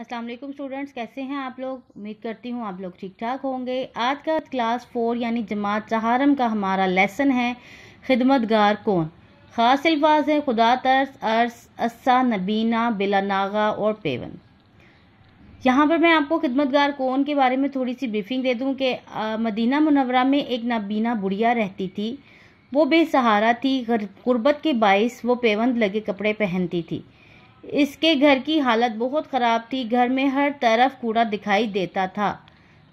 अस्सलाम वालेकुम स्टूडेंट्स कैसे हैं आप लोग उम्मीद करती हूँ आप लोग ठीक ठाक होंगे आज का क्लास फोर यानी जमात सहारम का हमारा लेसन है खिदमतगार कौन ख़ास अल्फाज हैं खुदा तर्स अर्स अस्सा नबीना बिला नागा और पेवन यहाँ पर मैं आपको खिदमतगार कौन के बारे में थोड़ी सी ब्रीफिंग दे दूँ कि मदीना मुनवरा में एक नबीना बुढ़िया रहती थी वो बेसहारा थी गुर्बत के बायस वो पेवंद लगे कपड़े पहनती थी इसके घर की हालत बहुत ख़राब थी घर में हर तरफ कूड़ा दिखाई देता था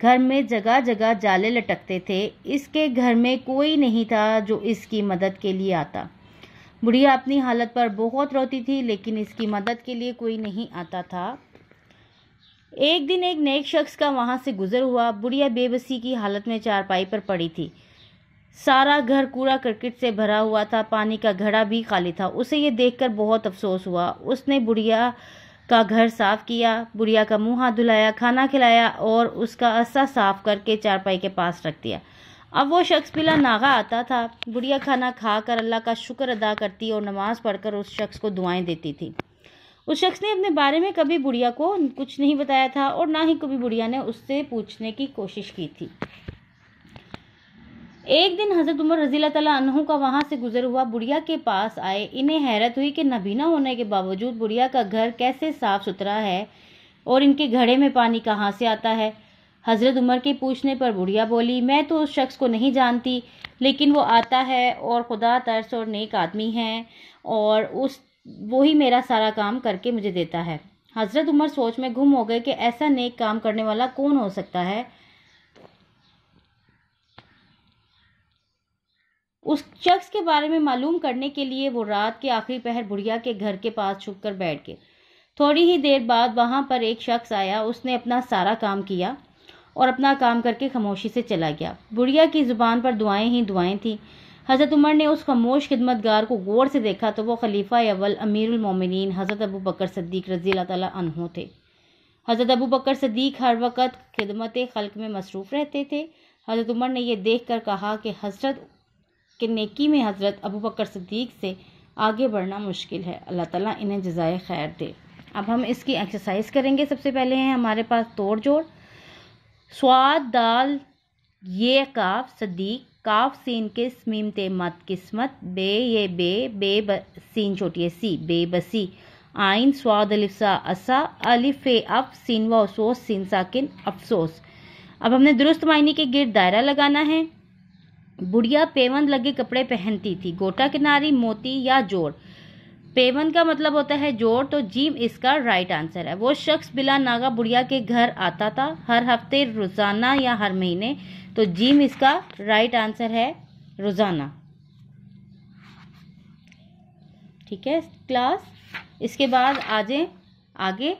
घर में जगह जगह जाले लटकते थे इसके घर में कोई नहीं था जो इसकी मदद के लिए आता बुढ़िया अपनी हालत पर बहुत रोती थी लेकिन इसकी मदद के लिए कोई नहीं आता था एक दिन एक नेक शख्स का वहाँ से गुज़र हुआ बुढ़िया बेबसी की हालत में चारपाई पर पड़ी थी सारा घर कूड़ा करकट से भरा हुआ था पानी का घड़ा भी खाली था उसे ये देखकर बहुत अफसोस हुआ उसने बुढ़िया का घर साफ किया बुढ़िया का मुंह हाथ धुलाया खाना खिलाया और उसका अस्सा साफ करके चारपाई के पास रख दिया अब वो शख्स पीला नागा आता था बुढ़िया खाना खा कर अल्लाह का शुक्र अदा करती और नमाज़ पढ़कर उस शख्स को दुआएं देती थी उस शख्स ने अपने बारे में कभी बुढ़िया को कुछ नहीं बताया था और ना ही कभी बुढ़िया ने उससे पूछने की कोशिश की थी एक दिन हज़रत उमर रजील तला का वहाँ से गुजर हुआ बुढ़िया के पास आए इन्हें हैरत हुई कि नबीना होने के बावजूद बुढ़िया का घर कैसे साफ सुथरा है और इनके घड़े में पानी कहाँ से आता है हज़रत उमर के पूछने पर बुढ़िया बोली मैं तो उस शख्स को नहीं जानती लेकिन वो आता है और खुदा तर्स और नेक आदमी है और उस वही मेरा सारा काम करके मुझे देता है हज़रत उमर सोच में गुम हो गए कि ऐसा नेक काम करने वाला कौन हो सकता है उस शख्स के बारे में मालूम करने के लिए वो रात के आखिरी पहर बुढ़िया के घर के पास छुप कर बैठ गए थोड़ी ही देर बाद वहाँ पर एक शख्स आया उसने अपना सारा काम किया और अपना काम करके खामोशी से चला गया बुढ़िया की ज़ुबान पर दुआएं ही दुआएं थीं हज़रत उमर ने उस खामोश खिदमतगार को गौर से देखा तो वो खलीफा अव्वल अमीरमिन हज़रत अबू बकर सद्दीक रज़ी तहों थे हज़रत अबू बकर सद्दीक हर वक्त खिदमत खल्क में मसरूफ़ रहते थे हज़रत उमर ने यह देख कर कहा कि हज़रत कि नेकी में हज़रत अबू बकर सदीक से आगे बढ़ना मुश्किल है अल्लाह ताला इन्हें जजाय खैर दे अब हम इसकी एक्सरसाइज करेंगे सबसे पहले हैं हमारे पास तोड़ जोड़ स्वाद दाल ये काफ सदीक काफ सीन के स्मीम ते मत किस्मत बे ये बे बे ब, सीन छोटी सी बे बसी आइन स्वाद अलिफसा असा अलिफ अफ सीन व सीन साकिन अफसोस अब हमने दुरुस्त मायने के गिर दायरा लगाना है बुढ़िया पेवन लगे कपड़े पहनती थी गोटा किनारी मोती या जोड़ पेवन का मतलब होता है जोड़ तो जीम इसका राइट आंसर है वो शख्स बिला नागा बुढ़िया के घर आता था हर हफ्ते रोज़ाना या हर महीने तो जीम इसका राइट आंसर है रोज़ाना ठीक है क्लास इसके बाद आज आगे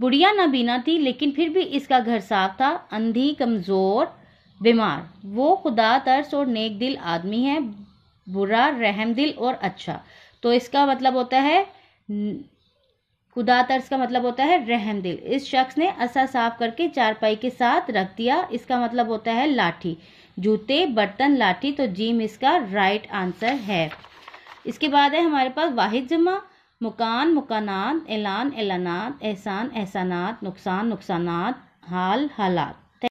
बुढ़िया नबीना थी लेकिन फिर भी इसका घर साफ था अंधी कमज़ोर बीमार वो खुदा तर्स और नेक दिल आदमी है बुरा रहम दिल और अच्छा तो इसका मतलब होता है खुदा तर्स का मतलब होता है रहम दिल इस शख्स ने असा साफ करके चारपाई के साथ रख दिया इसका मतलब होता है लाठी जूते बर्तन लाठी तो जीम इसका राइट आंसर है इसके बाद है हमारे पास वाहिद जमा मुकान मुकानात एलान एलानात एहसान एहसानात नुकसान नुकसानात हाल हालात